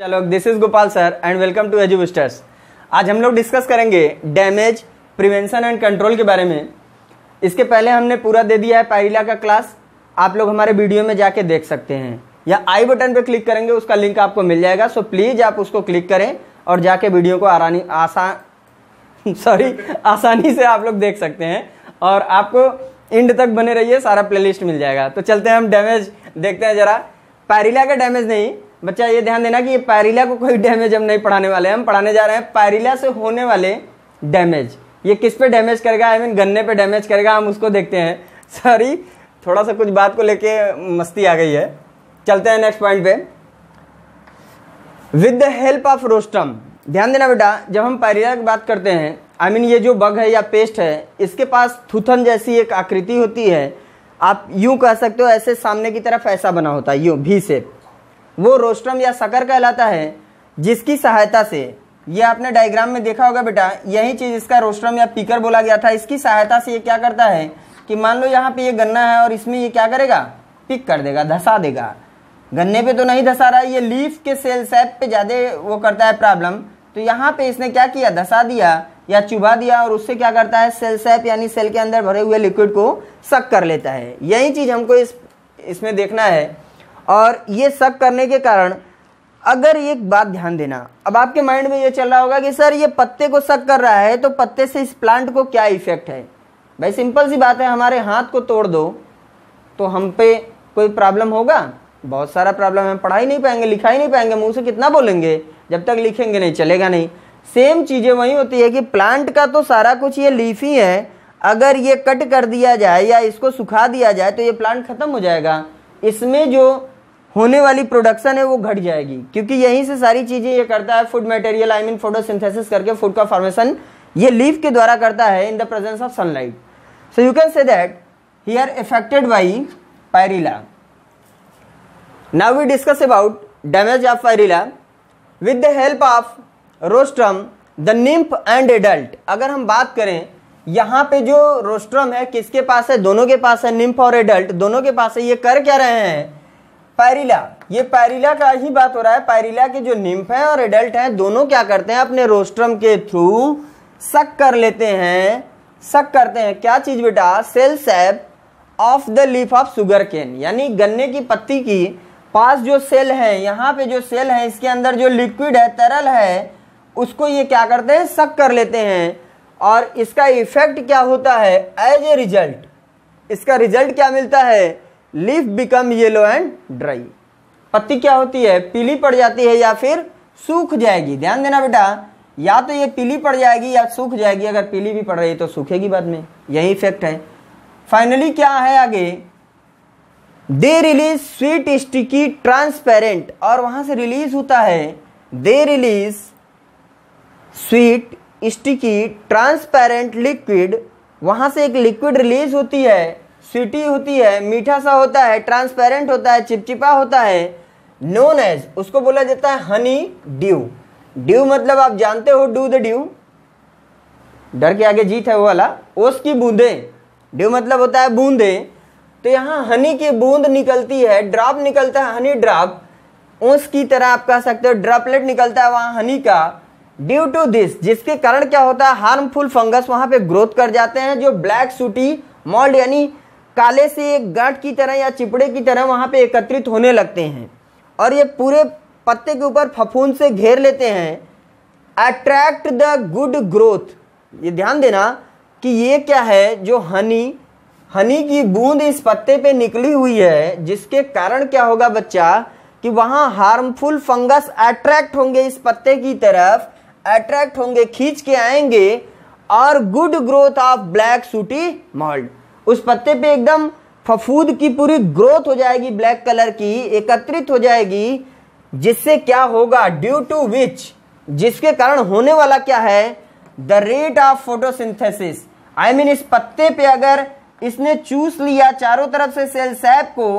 चलो this is Gopal sir and welcome to एजुबिस्टर्स आज हम लोग डिस्कस करेंगे डैमेज प्रिवेंशन एंड कंट्रोल के बारे में इसके पहले हमने पूरा दे दिया है पहला का क्लास आप लोग हमारे वीडियो में जाके देख सकते हैं या आई बटन पर क्लिक करेंगे उसका लिंक आपको मिल जाएगा सो प्लीज़ आप उसको क्लिक करें और जाके वीडियो को आरानी आसान सॉरी आसानी से आप लोग देख सकते हैं और आपको एंड तक बने रहिए सारा प्लेलिस्ट मिल जाएगा तो चलते हैं हम डैमेज देखते हैं ज़रा पैरिला का डैमेज नहीं बच्चा ये ध्यान देना कि ये पैरिला को कोई डैमेज हम नहीं पढ़ाने वाले हम पढ़ाने जा रहे हैं पैरिला से होने वाले डैमेज ये किस पे डैमेज करेगा आई I मीन mean, गन्ने पे डैमेज करेगा हम उसको देखते हैं सॉरी थोड़ा सा कुछ बात को लेके मस्ती आ गई है चलते हैं नेक्स्ट पॉइंट पे with the help of rostrum ध्यान देना बेटा जब हम पैरिला की बात करते हैं आई I मीन mean, ये जो बग है या पेस्ट है इसके पास थूथन जैसी एक आकृति होती है आप यूं कह सकते हो ऐसे सामने की तरफ ऐसा बना होता है यूं भी सेप वो रोस्ट्रम या सकर कहलाता है जिसकी सहायता से ये आपने डायग्राम में देखा होगा बेटा यही चीज़ इसका रोस्ट्रम या पीकर बोला गया था इसकी सहायता से ये क्या करता है कि मान लो यहाँ पे ये गन्ना है और इसमें ये क्या करेगा पिक कर देगा धसा देगा गन्ने पे तो नहीं धसा रहा है ये लीफ के सेल सैप पे ज़्यादा वो करता है प्रॉब्लम तो यहाँ पे इसने क्या किया धसा दिया या चुभा दिया और उससे क्या करता है सेल सैप यानी सेल के अंदर भरे हुए लिक्विड को सक कर लेता है यही चीज़ हमको इस इसमें देखना है और ये सब करने के कारण अगर एक बात ध्यान देना अब आपके माइंड में ये चल रहा होगा कि सर ये पत्ते को शक कर रहा है तो पत्ते से इस प्लांट को क्या इफेक्ट है भाई सिंपल सी बात है हमारे हाथ को तोड़ दो तो हम पे कोई प्रॉब्लम होगा बहुत सारा प्रॉब्लम है पढ़ा ही नहीं पाएंगे लिखा ही नहीं पाएंगे मुंह से कितना बोलेंगे जब तक लिखेंगे नहीं चलेगा नहीं सेम चीज़ें वही होती है कि प्लांट का तो सारा कुछ ये लीफ ही है अगर ये कट कर दिया जाए या इसको सुखा दिया जाए तो ये प्लांट ख़त्म हो जाएगा इसमें जो होने वाली प्रोडक्शन है वो घट जाएगी क्योंकि यहीं से सारी चीज़ें ये करता है food material I mean photosynthesis करके फूड का फॉर्मेशन ये लीफ के द्वारा करता है in the presence of sunlight so you can say that he are affected by pyrilla now we discuss about damage of pyrilla with the help of rostrum the nymph and adult अगर हम बात करें यहाँ पे जो rostrum है किसके पास है दोनों के पास है निम्फ और एडल्ट दोनों के पास है ये कर क्या रहे हैं पैरिला ये पैरिला का ही बात हो रहा है पैरिला के जो निम्फ है और एडल्ट हैं दोनों क्या करते हैं अपने रोस्ट्रम के थ्रू सक कर लेते हैं सक करते हैं क्या चीज़ बेटा cell sap of the leaf of sugar cane यानी गन्ने की पत्ती की पास जो सेल है यहाँ पे जो सेल है इसके अंदर जो लिक्विड है तरल है उसको ये क्या करते हैं सक कर लेते हैं और इसका इफेक्ट क्या होता है एज ए रिजल्ट इसका रिजल्ट क्या मिलता है leaf become yellow and dry पत्ती क्या होती है पीली पड़ जाती है या फिर सूख जाएगी ध्यान देना बेटा या तो ये पीली पड़ जाएगी या सूख जाएगी अगर पीली भी पड़ रही है तो सूखेगी बाद में यही इफेक्ट है फाइनली क्या है आगे they release sweet sticky transparent और वहां से रिलीज होता है they release sweet sticky transparent liquid वहां से एक लिक्विड रिलीज होती है सीटी होती है मीठा सा होता है ट्रांसपेरेंट होता है चिपचिपा होता है नोन एज उसको बोला जाता है हनी ड्यू ड्यू मतलब आप जानते हो डू द ड्यू डर के आगे जीत है वो वाला ओस की बूंदे ड्यू मतलब होता है बूंदे तो यहाँ हनी की बूंद निकलती है ड्रॉप निकलता है हनी ड्रॉप ओस की तरह आप कह सकते हो ड्रॉपलेट निकलता है वहाँ हनी का ड्यू टू दिस जिसके कारण क्या होता है हार्मफुल फंगस वहाँ पे ग्रोथ कर जाते हैं जो ब्लैक सूटी मॉल्ड यानी काले से एक गांठ की तरह या चिपड़े की तरह वहाँ पे एकत्रित होने लगते हैं और ये पूरे पत्ते के ऊपर फफूंद से घेर लेते हैं अट्रैक्ट द गुड ग्रोथ ये ध्यान देना कि ये क्या है जो हनी हनी की बूंद इस पत्ते पे निकली हुई है जिसके कारण क्या होगा बच्चा कि वहाँ हार्मफुल फंगस अट्रैक्ट होंगे इस पत्ते की तरफ अट्रैक्ट होंगे खींच के आएंगे और good growth of black sooty mould उस पत्ते पे एकदम फफूद की पूरी ग्रोथ हो जाएगी ब्लैक कलर की एकत्रित हो जाएगी जिससे क्या होगा ड्यू टू विच जिसके कारण होने वाला क्या है the rate of photosynthesis I mean इस पत्ते पे अगर इसने चूस लिया चारों तरफ से सेल सैप को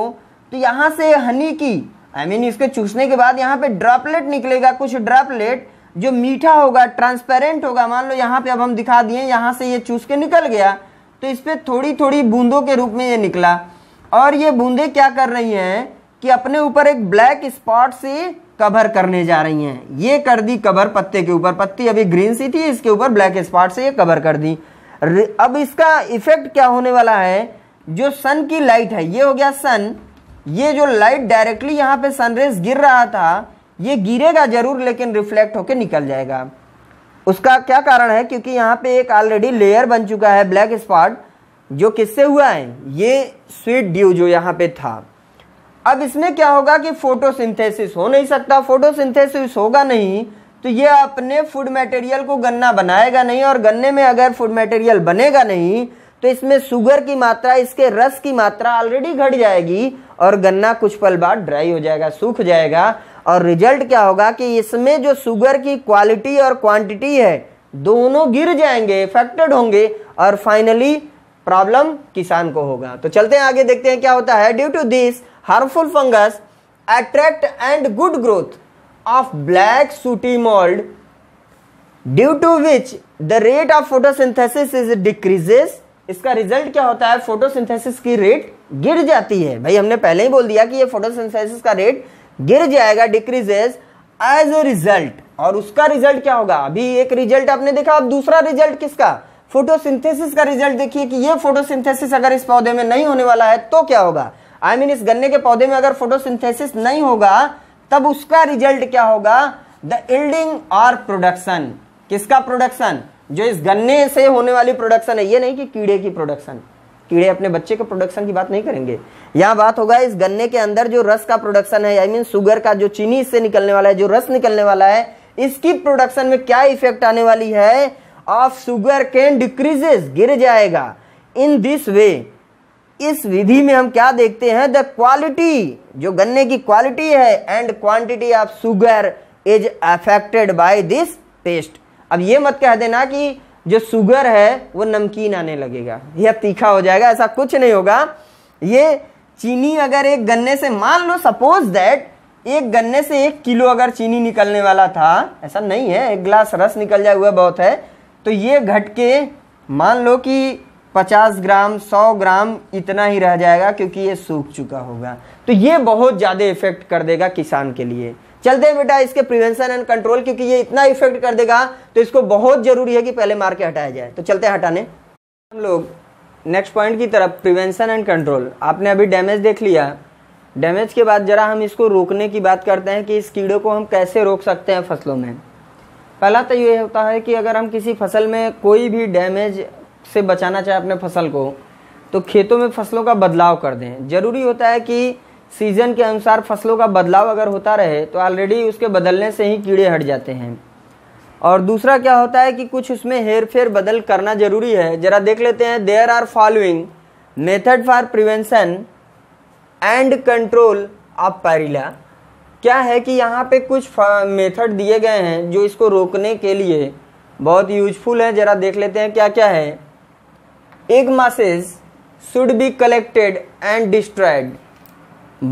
तो यहां से हनी की आई I मीन mean, इसके चूसने के बाद यहाँ पे ड्रॉपलेट निकलेगा कुछ ड्रॉपलेट जो मीठा होगा ट्रांसपेरेंट होगा मान लो यहाँ पे अब हम दिखा दिए यहाँ से ये चूस के निकल गया तो इस पर थोड़ी थोड़ी बूंदों के रूप में ये निकला और ये बूंदे क्या कर रही हैं कि अपने ऊपर एक ब्लैक स्पॉट से कवर करने जा रही हैं ये कर दी कवर पत्ते के ऊपर पत्ती अभी ग्रीन सी थी इसके ऊपर ब्लैक स्पॉट से ये कवर कर दी अब इसका इफेक्ट क्या होने वाला है जो सन की लाइट है ये हो गया सन ये जो लाइट डायरेक्टली यहाँ पे सनरेज गिर रहा था ये गिरेगा जरूर लेकिन रिफ्लेक्ट होकर निकल जाएगा उसका क्या कारण है क्योंकि यहाँ पे एक ऑलरेडी लेयर बन चुका है ब्लैक स्पॉट जो किससे हुआ है ये स्वीट ड्यू जो यहाँ पे था अब इसमें क्या होगा कि फोटोसिंथेसिस हो नहीं सकता फोटोसिंथेसिस होगा नहीं तो ये अपने फूड मटेरियल को गन्ना बनाएगा नहीं और गन्ने में अगर फूड मटेरियल बनेगा नहीं तो इसमें शुगर की मात्रा इसके रस की मात्रा ऑलरेडी घट जाएगी और गन्ना कुछ पल बाद ड्राई हो जाएगा सूख जाएगा और रिजल्ट क्या होगा कि इसमें जो शुगर की क्वालिटी और क्वांटिटी है दोनों गिर जाएंगे इफेक्टेड होंगे और फाइनली प्रॉब्लम किसान को होगा तो चलते हैं आगे देखते हैं क्या होता है due to this harmful fungus attract and good growth of black sooty mould due to which the rate of photosynthesis is decreases इसका रिजल्ट क्या होता है फोटोसिंथेसिस की रेट गिर जाती है भाई हमने पहले ही बोल दिया कि ये फोटोसिंथेसिस का रेट गिर जाएगा डिक्रीजेज एज ए रिजल्ट और उसका रिजल्ट क्या होगा अभी एक रिजल्ट आपने देखा अब दूसरा रिजल्ट किसका फोटोसिंथेसिस का रिजल्ट देखिए कि ये फोटोसिंथेसिस अगर इस पौधे में नहीं होने वाला है तो क्या होगा आई I मीन mean, इस गन्ने के पौधे में अगर फोटोसिंथेसिस नहीं होगा तब उसका रिजल्ट क्या होगा द इल्डिंग और प्रोडक्शन किसका प्रोडक्शन जो इस गन्ने से होने वाली प्रोडक्शन है ये नहीं कि कीड़े की प्रोडक्शन कीड़े अपने बच्चे के प्रोडक्शन की बात नहीं करेंगे यहाँ बात होगा इस गन्ने के अंदर जो रस का प्रोडक्शन है आई मीन शुगर का जो चीनी इससे निकलने वाला है जो रस निकलने वाला है इसकी प्रोडक्शन में क्या इफेक्ट आने वाली है ऑफ शुगर कैन डिक्रीजेस गिर जाएगा इन दिस वे इस विधि में हम क्या देखते हैं द क्वालिटी जो गन्ने की क्वालिटी है and quantity of sugar is affected by this pest अब ये मत कह देना कि जो शुगर है वो नमकीन आने लगेगा या तीखा हो जाएगा ऐसा कुछ नहीं होगा ये चीनी अगर एक गन्ने से मान लो सपोज दैट एक गन्ने से एक किलो अगर चीनी निकलने वाला था ऐसा नहीं है एक गिलास रस निकल जाए हुआ बहुत है तो ये घट के मान लो कि पचास ग्राम सौ ग्राम इतना ही रह जाएगा क्योंकि ये सूख चुका होगा तो ये बहुत ज़्यादा इफेक्ट कर देगा किसान के लिए चलते हैं बेटा इसके प्रिवेंशन एंड कंट्रोल क्योंकि ये इतना इफेक्ट कर देगा तो इसको बहुत ज़रूरी है कि पहले मार के हटाया जाए तो चलते हैं हटाने हम लोग नेक्स्ट पॉइंट की तरफ प्रिवेंशन एंड कंट्रोल आपने अभी डैमेज देख लिया डैमेज के बाद ज़रा हम इसको रोकने की बात करते हैं कि इस कीड़े को हम कैसे रोक सकते हैं फसलों में पहला तो ये होता है कि अगर हम किसी फसल में कोई भी डैमेज से बचाना चाहे अपने फसल को तो खेतों में फसलों का बदलाव कर दें जरूरी होता है कि सीजन के अनुसार फसलों का बदलाव अगर होता रहे तो ऑलरेडी उसके बदलने से ही कीड़े हट जाते हैं और दूसरा क्या होता है कि कुछ उसमें हेर फेर बदल करना जरूरी है जरा देख लेते हैं there are following method for prevention and control of pyrilla क्या है कि यहाँ पे कुछ मेथड दिए गए हैं जो इसको रोकने के लिए बहुत यूजफुल है जरा देख लेते हैं क्या क्या है egg masses should be collected and destroyed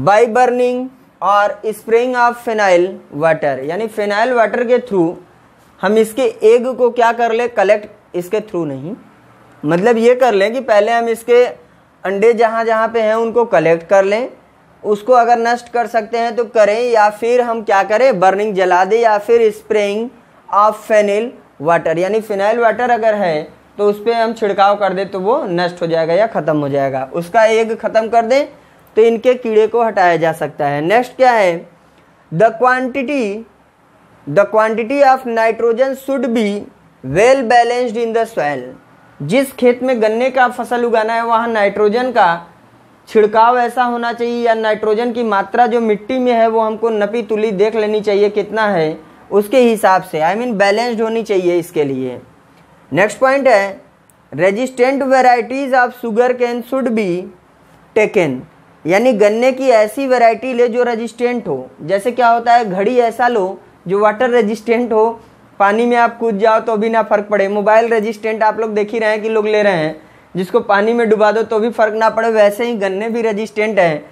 by burning और स्प्रेइंग ऑफ फिनाइल वाटर यानी फेनाइल वाटर के थ्रू हम इसके एग को क्या कर ले कलेक्ट इसके थ्रू नहीं मतलब ये कर लें कि पहले हम इसके अंडे जहाँ जहाँ पे हैं उनको कलेक्ट कर लें उसको अगर नष्ट कर सकते हैं तो करें या फिर हम क्या करें बर्निंग जला दें या फिर स्प्रेइंग ऑफ फेनिल वाटर यानी फिनाइल वाटर अगर है तो उस पर हम छिड़काव कर दें तो वो नष्ट हो जाएगा या ख़त्म हो जाएगा उसका एग ख़त्म कर दें तो इनके कीड़े को हटाया जा सकता है नेक्स्ट क्या है the quantity the quantity of nitrogen should be well balanced in the soil जिस खेत में गन्ने का फसल उगाना है वहाँ नाइट्रोजन का छिड़काव ऐसा होना चाहिए या नाइट्रोजन की मात्रा जो मिट्टी में है वो हमको नपी तुली देख लेनी चाहिए कितना है उसके हिसाब से आई मीन बैलेंस्ड होनी चाहिए इसके लिए नेक्स्ट पॉइंट है resistant varieties of sugar cane should be taken यानी गन्ने की ऐसी वेराइटी ले जो रेजिस्टेंट हो जैसे क्या होता है घड़ी ऐसा लो जो वाटर रेजिस्टेंट हो पानी में आप कूद जाओ तो भी ना फर्क पड़े मोबाइल रेजिस्टेंट आप लोग देख ही रहे हैं कि लोग ले रहे हैं जिसको पानी में डुबा दो तो भी फर्क ना पड़े वैसे ही गन्ने भी रेजिस्टेंट हैं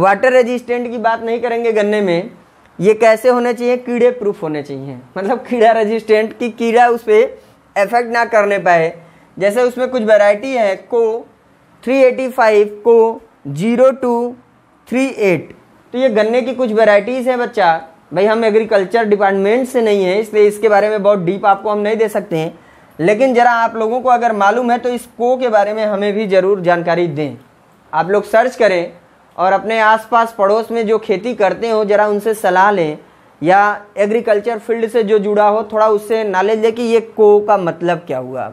वाटर रेजिस्टेंट की बात नहीं करेंगे गन्ने में ये कैसे होने चाहिए कीड़े प्रूफ होने चाहिए मतलब कीड़ा रेजिस्टेंट कि की कीड़ा उस पर इफेक्ट ना करने पाए जैसे उसमें कुछ वैरायटी है को 385 को जीरो टू थ्री एट तो ये गन्ने की कुछ वैरायटीज़ हैं बच्चा भाई हम एग्रीकल्चर डिपार्टमेंट से नहीं है इसलिए इसके बारे में बहुत डीप आपको हम नहीं दे सकते हैं लेकिन ज़रा आप लोगों को अगर मालूम है तो इस को के बारे में हमें भी ज़रूर जानकारी दें आप लोग सर्च करें और अपने आसपास पड़ोस में जो खेती करते हो ज़रा उनसे सलाह लें या एग्रीकल्चर फील्ड से जो जुड़ा हो थोड़ा उससे नॉलेज ले कि ये को का मतलब क्या हुआ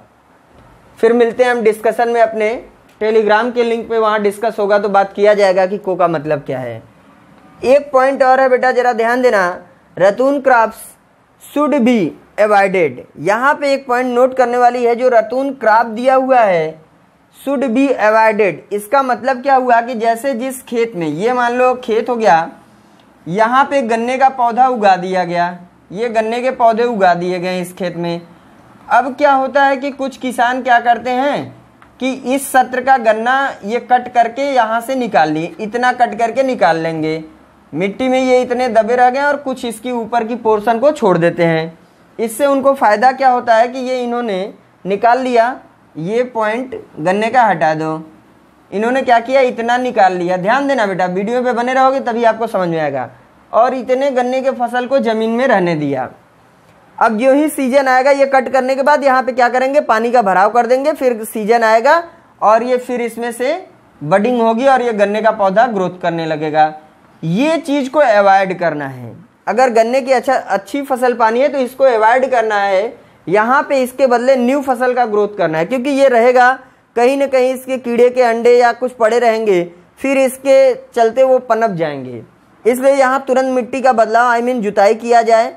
फिर मिलते हैं हम डिस्कशन में अपने टेलीग्राम के लिंक पे वहाँ डिस्कस होगा तो बात किया जाएगा कि को का मतलब क्या है एक पॉइंट और है बेटा ज़रा ध्यान देना ratoon crops should be avoided यहाँ पे एक पॉइंट नोट करने वाली है जो रतून क्रॉप दिया हुआ है शुड बी एवॉइडेड इसका मतलब क्या हुआ कि जैसे जिस खेत में ये मान लो खेत हो गया यहाँ पे गन्ने का पौधा उगा दिया गया ये गन्ने के पौधे उगा दिए गए इस खेत में अब क्या होता है कि कुछ किसान क्या करते हैं कि इस सत्र का गन्ना ये कट करके यहाँ से निकाल लिए इतना कट करके निकाल लेंगे मिट्टी में ये इतने दबे रह गए और कुछ इसकी ऊपर की पोर्शन को छोड़ देते हैं इससे उनको फ़ायदा क्या होता है कि ये इन्होंने निकाल लिया ये पॉइंट गन्ने का हटा दो इन्होंने क्या किया इतना निकाल लिया ध्यान देना बेटा वीडियो पे बने रहोगे तभी आपको समझ में आएगा और इतने गन्ने के फसल को ज़मीन में रहने दिया अब जो ही सीजन आएगा ये कट करने के बाद यहाँ पे क्या करेंगे पानी का भराव कर देंगे फिर सीजन आएगा और ये फिर इसमें से बडिंग होगी और ये गन्ने का पौधा ग्रोथ करने लगेगा ये चीज़ को अवॉइड करना है अगर गन्ने की अच्छा अच्छी फसल पानी है तो इसको अवॉइड करना है यहाँ पे इसके बदले न्यू फसल का ग्रोथ करना है क्योंकि ये रहेगा कहीं ना कहीं इसके कीड़े के अंडे या कुछ पड़े रहेंगे फिर इसके चलते वो पनप जाएंगे इसलिए यहाँ तुरंत मिट्टी का बदलाव आई I मीन mean जुताई किया जाए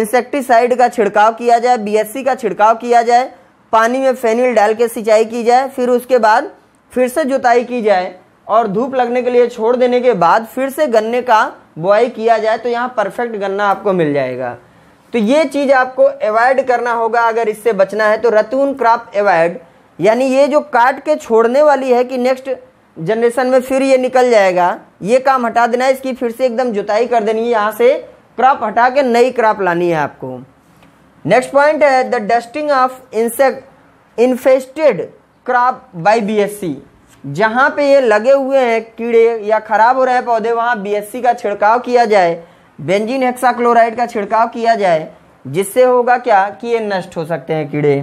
इंसेक्टिसाइड का छिड़काव किया जाए बीएससी का छिड़काव किया जाए पानी में फेनिल डाल के सिंचाई की जाए फिर उसके बाद फिर से जुताई की जाए और धूप लगने के लिए छोड़ देने के बाद फिर से गन्ने का बुआई किया जाए तो यहाँ परफेक्ट गन्ना आपको मिल जाएगा तो ये चीज़ आपको अवॉइड करना होगा अगर इससे बचना है तो रतून क्रॉप अवॉइड यानी ये जो काट के छोड़ने वाली है कि नेक्स्ट जनरेशन में फिर ये निकल जाएगा ये काम हटा देना है इसकी फिर से एकदम जुताई कर देनी है यहाँ से क्रॉप हटा के नई क्रॉप लानी है आपको नेक्स्ट पॉइंट है the dusting of insect infested crop by B S C जहाँ पे ये लगे हुए हैं कीड़े या खराब हो रहे हैं पौधे वहाँ बी एस सी का छिड़काव किया जाए बेंजीन हेक्साक्लोराइड का छिड़काव किया जाए जिससे होगा क्या कि ये नष्ट हो सकते हैं कीड़े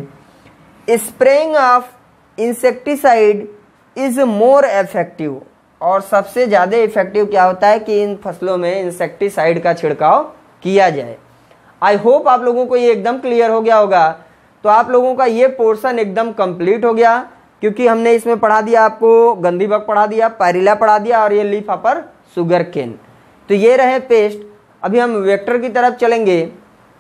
spraying of insecticide is more effective और सबसे ज़्यादा इफेक्टिव क्या होता है कि इन फसलों में इंसेक्टिसाइड का छिड़काव किया जाए आई होप आप लोगों को ये एकदम क्लियर हो गया होगा तो आप लोगों का ये पोर्शन एकदम कंप्लीट हो गया क्योंकि हमने इसमें पढ़ा दिया आपको गंदी बग पढ़ा दिया पैरिला पढ़ा दिया और ये लीफ अपर शुगर केन तो ये रहे पेस्ट अभी हम वेक्टर की तरफ चलेंगे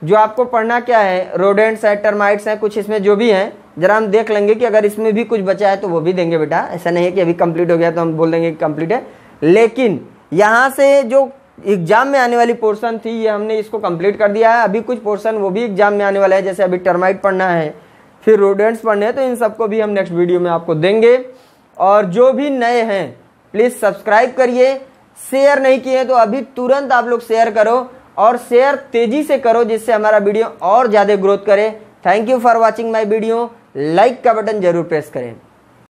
जो आपको पढ़ना क्या है रोडेंट्स हैं टर्माइट्स हैं कुछ इसमें जो भी हैं ज़रा हम देख लेंगे कि अगर इसमें भी कुछ बचा है तो वो भी देंगे बेटा ऐसा नहीं है कि अभी कंप्लीट हो गया तो हम बोल देंगे कंप्लीट है लेकिन यहाँ से जो एग्जाम में आने वाली पोर्शन थी ये हमने इसको कंप्लीट कर दिया है अभी कुछ पोर्शन वो भी एग्जाम में आने वाला है जैसे अभी टर्माइट पढ़ना है फिर रोडेंट्स पढ़ने हैं तो इन सबको भी हम नेक्स्ट वीडियो में आपको देंगे और जो भी नए हैं प्लीज़ सब्सक्राइब करिए शेयर नहीं किए तो अभी तुरंत आप लोग शेयर करो और शेयर तेज़ी से करो जिससे हमारा वीडियो और ज़्यादा ग्रोथ करे thank you for watching my video like का बटन जरूर प्रेस करें